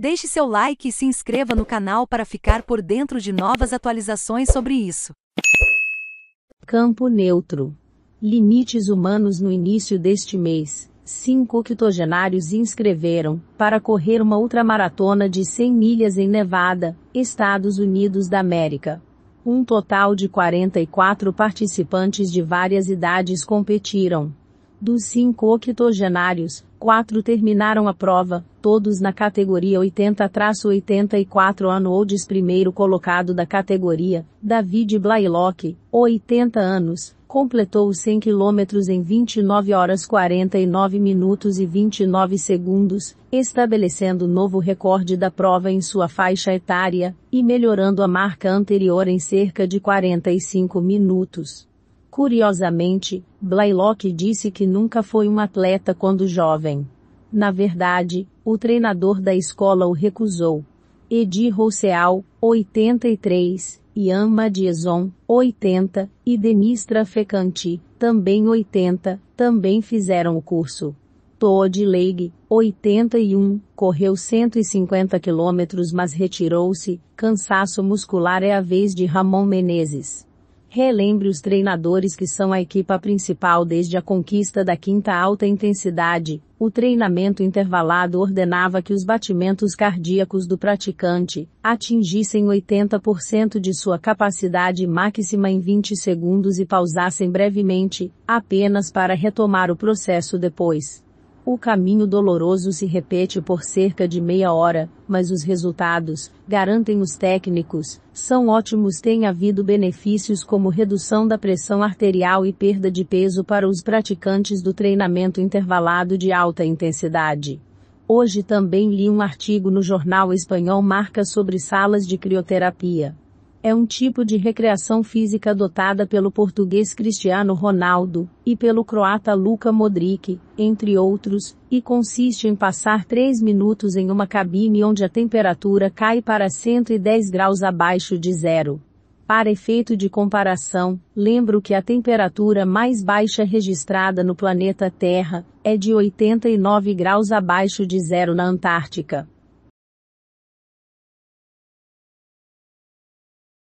Deixe seu like e se inscreva no canal para ficar por dentro de novas atualizações sobre isso. Campo neutro. Limites humanos no início deste mês. Cinco octogenários inscreveram para correr uma ultramaratona de 100 milhas em Nevada, Estados Unidos da América. Um total de 44 participantes de várias idades competiram. Dos cinco octogenários, Quatro terminaram a prova, todos na categoria 80-84 Anodes primeiro colocado da categoria, David Blaylock, 80 anos, completou os 100 km em 29 horas 49 minutos e 29 segundos, estabelecendo novo recorde da prova em sua faixa etária, e melhorando a marca anterior em cerca de 45 minutos. Curiosamente, Blaylock disse que nunca foi um atleta quando jovem. Na verdade, o treinador da escola o recusou. Edi Rousseau, 83, Ian Madison, 80, e Demistra Fecanti, também 80, também fizeram o curso. Todd Leig, 81, correu 150 quilômetros mas retirou-se, cansaço muscular é a vez de Ramon Menezes. Relembre os treinadores que são a equipa principal desde a conquista da quinta alta intensidade. O treinamento intervalado ordenava que os batimentos cardíacos do praticante atingissem 80% de sua capacidade máxima em 20 segundos e pausassem brevemente, apenas para retomar o processo depois. O caminho doloroso se repete por cerca de meia hora, mas os resultados, garantem os técnicos, são ótimos. Tem havido benefícios como redução da pressão arterial e perda de peso para os praticantes do treinamento intervalado de alta intensidade. Hoje também li um artigo no jornal espanhol Marca sobre salas de crioterapia é um tipo de recreação física adotada pelo português Cristiano Ronaldo e pelo croata Luka Modric, entre outros, e consiste em passar três minutos em uma cabine onde a temperatura cai para 110 graus abaixo de zero. Para efeito de comparação, lembro que a temperatura mais baixa registrada no planeta Terra é de 89 graus abaixo de zero na Antártica.